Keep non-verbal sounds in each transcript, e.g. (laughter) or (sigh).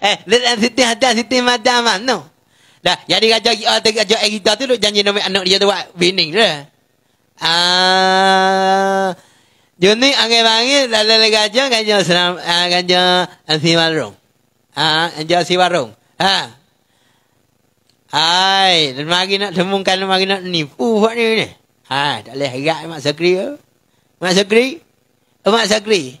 Eh, dia Siti Hadar, Siti madam mana? Ah, dah, jadi raja kita, raja kita tu, janji nama anak dia tu buat winning tu. Lah. Ah, Juni angin bangi lalu lekajo kajo senam kajo ah, si warung ah kajo si warung ah ha. ai lagi nak temukan lagi nak ni uh ni ni ah ha, dah leh gak mak sakri mak sakri oh, mak sakri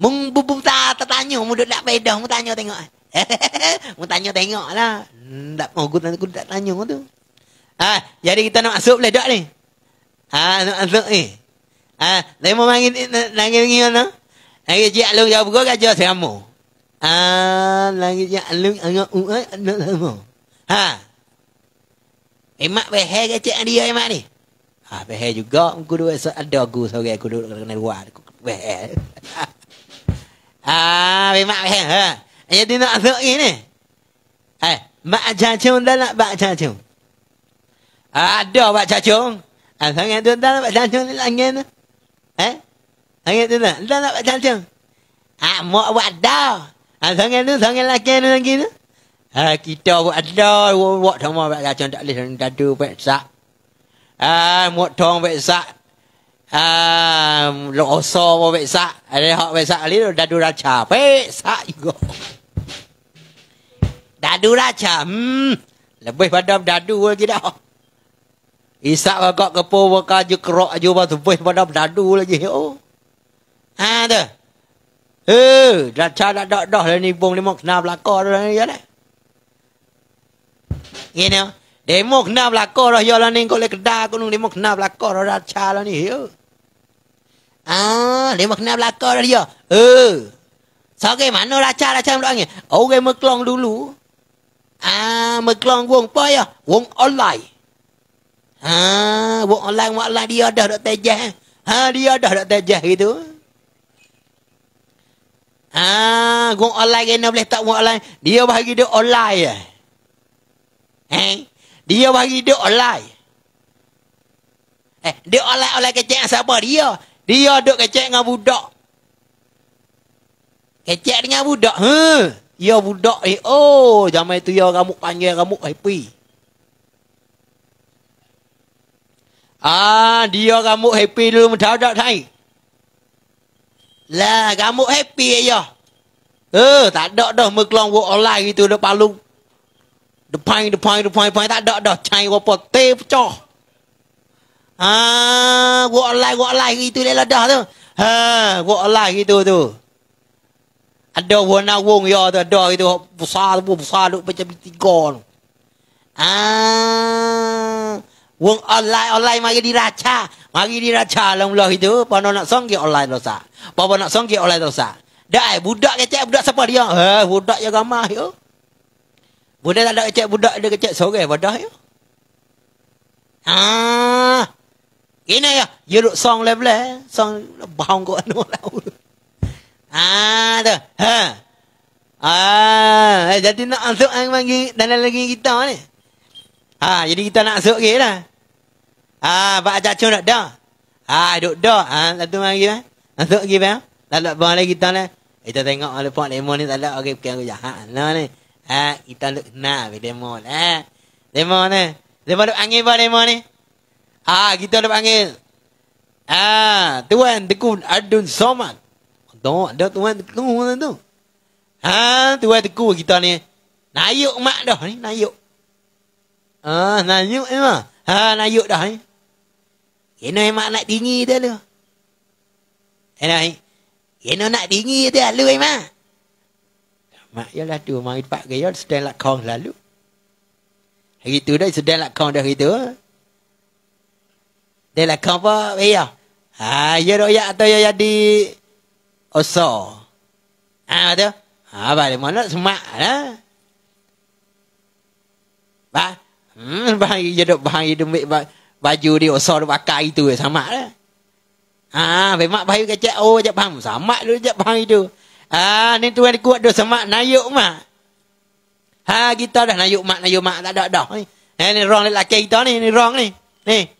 Mung bubu ta tanya mudak tak pedah mu tanya tengok. (laughs) mu tanya tengoklah. Ndak mau aku aku tak tanya tu. Ah, jadi kita nak masuk boleh tak ni? Ah, nak masuk ni. Ah, ha, lain mau mangin lagi ngi ana. Ai ji alung jawab gua gaja seramu. Ah, lagi ji alung anga u ai nak seramu. Ha. Emak beh ke cek dia emak ni. Ah, beh juga aku duduk ada aku seorang aku duduk kena luar aku beh. (laughs) à vì mạng hè ha ya dia nak zuk ni eh mak cacung dah nak bak cacung ada bak cacung ah sangat tu đó là bak cacung chung à eh angin tu dah dah nak bak cacung ah mak buat dah ah sangat tu sangat laki tu lagi tu ah kita buat dah buat chung bak cacung tak boleh dadu pek sak à mak tong pek sak um, lo oso mo beksa ada hok beksa ali lo dadu raca beksa ego dadu raca hmm lebih pada dadu lagi dah isak bagok kepo baka ju kerok ju ba tu pada dadu lagi oh ha tu eh raca dak dak dah lah ni bong limok kena belaka dah ni ya dah you know demo kena belaka dah ya lah ni kok le kedai gunung demo kena belaka dah raca lah ni yo. Oh. Ah, lima kena belakang dah dia. Eh. Sore mana racah racah duduk angin. Orang meklong dulu. Ah, meklong wong apa ya? Wong online. Ha, ah, wong online wong online dia dah dak tejah. Ha, dia dah dak tejah gitu. Ha, ah, wong online kena boleh tak wong online. Dia bagi dia online. Eh. Hey? Dia bagi dia online. Eh, dia online-online kecil asal apa dia? Dia duk kecek dengan budak. Kecek dengan budak. Ha. Ya budak eh. Oh, zaman itu ya rambut panjang, rambut happy. Ah, dia rambut happy dulu mendadak tai. Lah, rambut happy ya. Eh, tak ada dah meklong buat online itu dah palu. Depan, depan, depan, depan, tak ada dah. Cain apa, teh pecah. Ha, buat live buat live itu dia ledah tu. Ha, buat live itu tu. Ada warna wong ya tu ada itu besar tu besar tu macam binti tu. Ha, wong online online mari diraca. Mari diraca Allah itu pano nak songgi online dosa. Papa nak songgi online dosa. Dah eh, budak kecek budak siapa dia? Ha, budak yang ramah ya. Budak tak ada kecek budak dia kecek sore padah ya. Ha, ah, ini ya, yuruk song le eh? song bahang kau anu lau. Ah, ha, tu, ha. Ah, eh, jadi nak masuk ang bagi dalam lagi kita ni. Ha, ah, jadi kita nak masuk gila. lah. Ah, pak ajak cun dak dah. Ha, duk dah. Ha, satu lagi eh. Masuk lagi bang. Lalu bang lagi kita ni. Kita tengok ada pak lemon ni tak ada orang bukan aku jahat. Ha, ni. Ha, kita nak nak lemon eh. Lemon ni. Demo duk angin bang demo ni. Eh? Ah, ha, kita ada panggil. Ah, ha, tuan tekun adun somat. Tengok, ada tuan tekun macam tu. Ha, tuan tekun kita ni. Nayuk mak dah ni, nayuk. Ah, ha, nayuk ni mah. Ha, nayuk dah ni. Kena emak nak tinggi dia lu. Kena eh, ni. Kena nak tinggi dia lu emak. Mak, ya lah tu. Mak, ipak ke, ya stand lah kong selalu. Hari tu dah, sedang lah dah hari tu. Dia lah eh, kawa Ya Ha Ya roya atau ya jadi Oso Ha tu Ha balik mana Semak lah, Ba Hmm (laughs) Bahang Ya duk bahang Ya duk Baju dia Oso duk pakai itu Sama lah Ha, ha Bermak bahaya kacak Oh jap bahang Sama lu jap bahang itu Ha Ni tuan kuat duk sama Nayuk mak Ha kita dah Nayuk mak Nayuk mak Tak ada dah eh, Ni Ni wrong ni laki kita ni Ni wrong ni Ni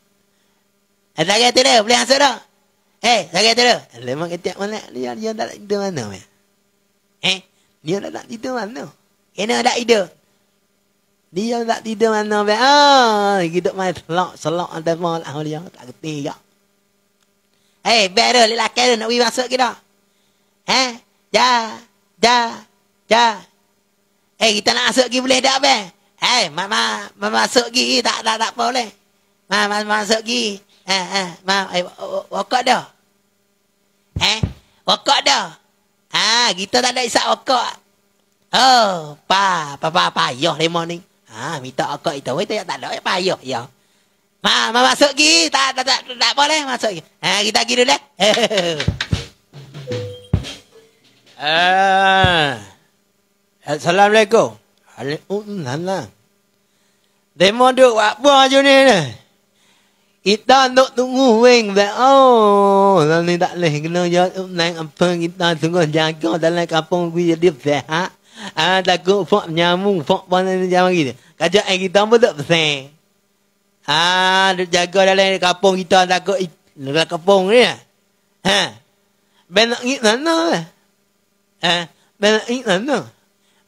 Eh, tak kata dia, boleh masuk tak? Eh, tak kata dia. Lemak ketiak mana? Dia, dia tak nak tidur mana? Man? Eh, dia tak nak tidur mana? Kena tak tidur? Dia tak tidur mana? Man? Oh, kita tak main selok, selok antara malam dia. Tak kata dia. Eh, baik dia, lelaki dia nak pergi masuk kita. Eh, ja, ja, ja. Eh, kita nak masuk lagi boleh tak, Ben? Eh, mama, mama masuk lagi, tak, tak, tak boleh. Mama, mama masuk lagi ha, ha, eh, wakak dah. Ha? Wakak dah. Ha, kita tak ada isap wakak. Oh, pa, pa, pa, payah lima ni. Ha, minta wakak itu. Wai, tak ada, payah. Ya. Ma, ma masuk gi, tak tak tak tak, tak boleh masuk. Ha, kita gi dulu. Ah. (laughs) Assalamualaikum. Alaikum salam. Demo duk buat apa je ni? Kita nak tunggu weng Bek oh Kalau ni tak boleh Kena ya oh, Nang apa kita Tunggu jaga Dalam kapung Kui jadi sehat Ah takut Fok nyamuk Fok pasal ni jaman kita Kacau eh kita pun tak pesan Ah jaga dalam kapung kita Takut Dalam kapung ni lah Ha Ben nak ngik sana lah Ha Ben nak ngik sana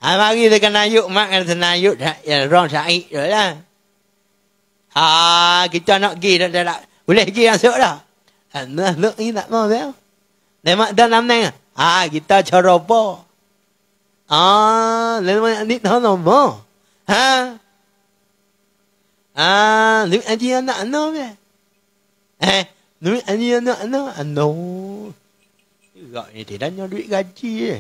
Ha mari dia kena yuk Mak kena senayuk Ya, ya orang syait je lah à cái cho kita nak ra dah dah boleh gi yang sok dah nak nak là nó mau để mà dah năm nay à ta cara apa à lên lemak ni tak nó mau ha à nếu anh đi nó anh nó về à nếu anh đi nó anh nó anh à, nó gọi thì đánh nhau đuổi gà chi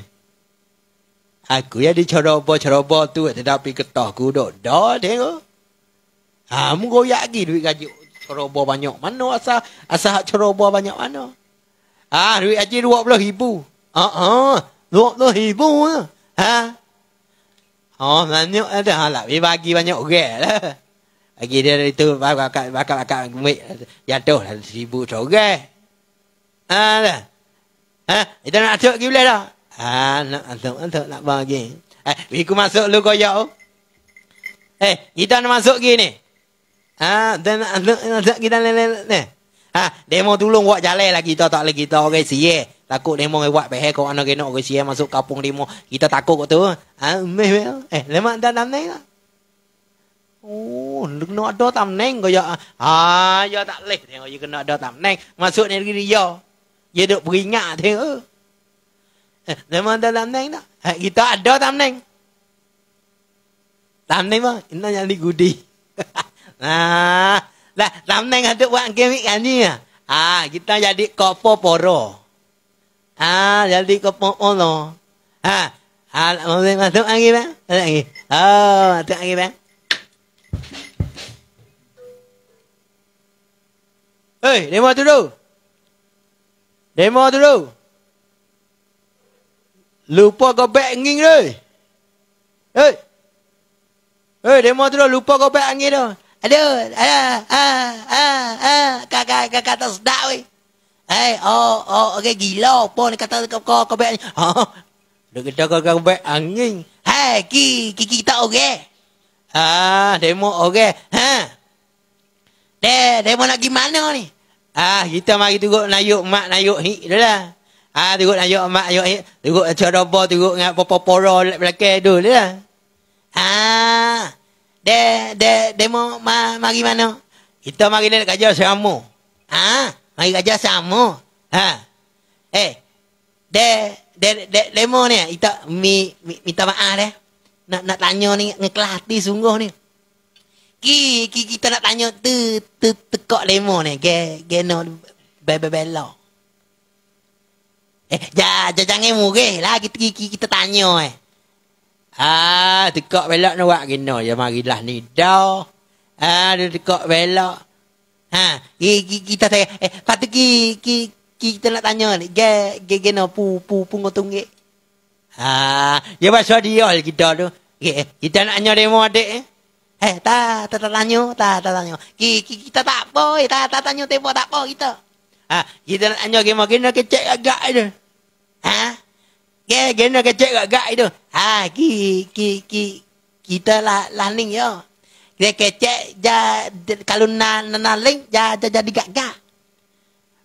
à cứ đi cho robot cho robot tôi thì đã bị cái tỏ cú độ đó thế không Ha, menggoyak lagi duit gaji ceroboh banyak. Mana asal asal hak ceroboh banyak mana? Ha, duit gaji dua puluh ribu. Ha, ha, dua puluh ribu ha. Ha? Ha, lah. Ha? Oh, banyak ada. Ha, lah. bagi banyak orang lah. Bagi dia dari tu, bakal-bakal duit. Jatuh lah seribu seorang. Ha, dah. Ha, kita nak atuk pergi boleh tak? Ha, nak atuk, atuk nak bagi. Eh, aku masuk lu koyak. Oh. Eh, kita nak masuk pergi ni. Ha, dan nak kita ni ni ni. Ha, demo tolong buat jalan lagi kita tak lagi kita orang sia. Takut demo ngai buat bahaya kau anak kena orang sia masuk kampung demo. Kita takut kat tu. Ha, meh meh. Eh, lemak dah dalam ni Oh, lu kena ada tam neng kau ya. Ha, ya tak leh tengok you ya kena ada tam Masuk ni dia. Ya duk beringat tengok. Eh, lemak dah dalam neng dah. kita ada tamneng. Tamneng Tam neng mah, ini yang digudi. Ah, lah, ramai yang ada buat game ni Ah, kita jadi kopo poro. Ah, jadi kopo poro. Ah, ah, mau masuk lagi bang? Masuk lagi. Oh, masuk lagi bang. Masuk demo tu dulu. Demo tu dulu. Lupa kau beg angin dulu. Hei. Hei, demo tu dulu. Lupa kau beg angin dulu. Aduh, ah, ah, ah, ah, kakak, kakak kata sedap, weh. Eh, hey, oh, oh, orang okay, gila pun ni kata kau, kau, kau baik ni. (laughs) Ha, dia kata kau, kau baik angin. Hei, ki, ki, ki, kita orang. Okay. Ah, ha, demo orang. Okay. Ha? De, demo nak pergi mana ni? Ah, kita mari turut nayuk mak, nayuk hik tu lah. Ah, turut nayuk mak, nayuk hik. Turut cerobo, turut dengan popo-poro belakang tu lah. Ah, de de demo ma, ma gimana Kita mari dekat kerja sama. Ha? Mari kerja sama. Ha. Eh. De de, de demo ni kita mi, mi minta maaf deh. Nak nak tanya ni ngeklah hati sungguh ni. Ki, ki kita nak tanya tu tu tekak demo ni ge ge no be be bello. Eh, ja, ja, jangan murih lah kita, kita, kita tanya eh. Ah, tekak belak nak buat kena ya marilah ni dah. Ah, dia tekak belak. Ha, kita tanya eh patu ki kita nak tanya ni ge ge kena pu pu pu ngotung Ha, ya bahasa dia lah kita tu. Eh, kita nak tanya demo adik eh. Eh, ta ta ta tanya, ta ta tanya. Ki ki kita tak apa, eh. ta ta tanya tempo tak apa kita. Ha, kita nak tanya gimana kecek agak aja. Ha? Ya, gena kecek kat gak itu. Ha, ki, ki, ki, kita lah, lah ni, ya. Dia kecek, kalau na, na, na ling, ja, ja, jadi gak gak.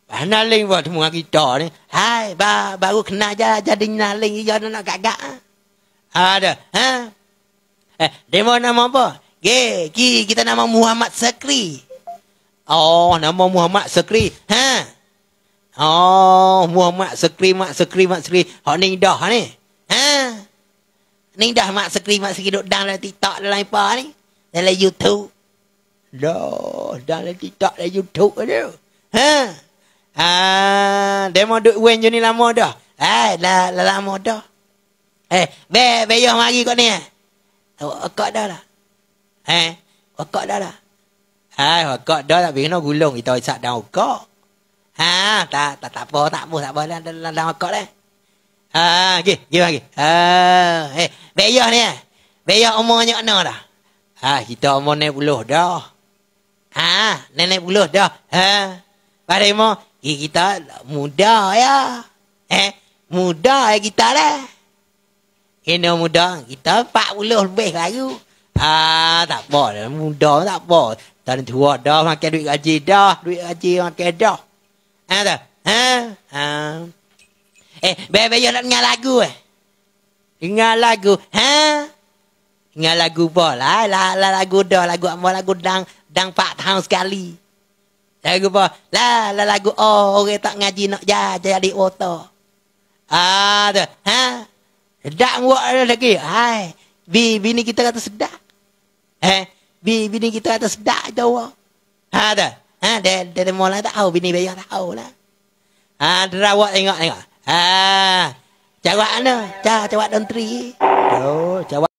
Bah, na buat semua kita ni. Hai, ba, baru kena ja, jadi na ling, ya, na, na, gak gak. Ha, ada, ha? Eh, dia mau nama apa? Ye, ki, kita nama Muhammad Sekri. Oh, nama Muhammad Sekri. Ha? Oh, muah mak sekri, mak sekri, mak sekri. Hak ni dah lah ni. Ha? Ni dah mak sekri, mak sekri duk dalam TikTok dalam apa ni? Dalam YouTube. Dah, dalam TikTok dalam YouTube tu. Ha? Ah, dia mau duk wen je ni lama dah. Eh, dah la, lama dah. Eh, be be yo mari kau ni. Eh. Oh, kau dah lah. Eh, kau dah lah. Hai, eh, kau dah lah. Bila nak gulung, kita isap dah kau. Ha, tak tak tak apa, tak apa, tak apa dah dah dah makak dah. Ha, gi, gi lagi. Ha, eh, beyah ni. Eh. Beyah umurnya kena dah. Ha, kita umur ni puluh dah. Ha, nenek puluh dah. Ha. Pada mo, eh, kita muda ya. Eh, muda ya kita dah. Kena muda, kita 40 lebih lagi. Ha, tak apa, muda tak apa. Tak ada tua dah, makan duit gaji dah. Duit gaji makan dah. Ha tu. Ha? Ha. Eh, bebe yo nak dengar lagu eh. Dengar lagu. Ha? Dengar lagu bola. Lah, lah, lagu dah. Lagu apa? Lagu dang. Dang 4 tahun sekali. Lagu apa? Lah, lah, lagu. Oh, orang tak ngaji nak jajah di otak. Ha tu. Ha? Sedap buat lagi. Hai. Bi, bini kita kata sedap. Eh? Bi, bini kita kata sedap tu. Ha tu. Ha, dia, dia, dia mula tahu. Bini bayar tahu lah. Ha, terawak tengok, tengok. Ha, jawab mana? Lah, jawab, jawab dan teri. Oh, jawab.